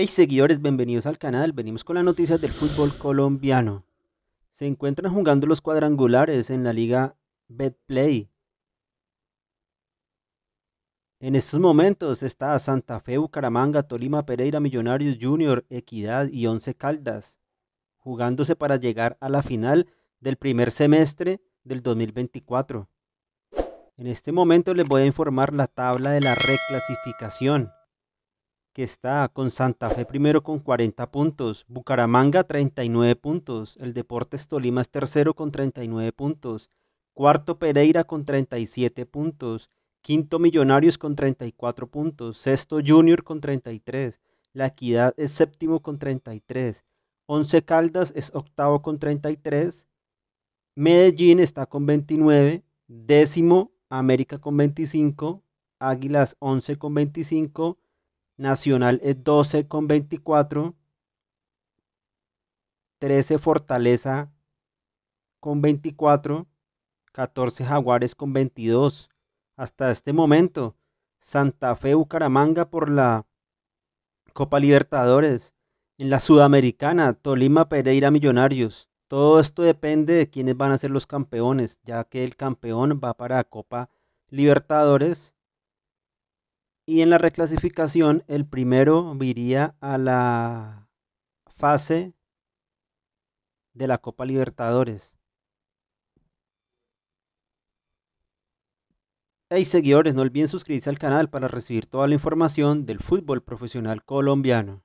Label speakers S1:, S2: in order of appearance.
S1: Hey seguidores, bienvenidos al canal. Venimos con las noticias del fútbol colombiano. Se encuentran jugando los cuadrangulares en la liga Betplay. En estos momentos está Santa Fe, Bucaramanga, Tolima, Pereira, Millonarios Junior, Equidad y Once Caldas, jugándose para llegar a la final del primer semestre del 2024. En este momento les voy a informar la tabla de la reclasificación que está con Santa Fe primero con 40 puntos, Bucaramanga 39 puntos, el Deportes Tolima es tercero con 39 puntos, cuarto Pereira con 37 puntos, quinto Millonarios con 34 puntos, sexto Junior con 33, La Equidad es séptimo con 33, Once Caldas es octavo con 33, Medellín está con 29, décimo América con 25, Águilas 11 con 25, Nacional es 12 con 24. 13 Fortaleza con 24. 14 Jaguares con 22. Hasta este momento, Santa Fe Bucaramanga por la Copa Libertadores. En la Sudamericana, Tolima Pereira Millonarios. Todo esto depende de quiénes van a ser los campeones, ya que el campeón va para Copa Libertadores y en la reclasificación, el primero iría a la fase de la Copa Libertadores. Hey seguidores, no olviden suscribirse al canal para recibir toda la información del fútbol profesional colombiano.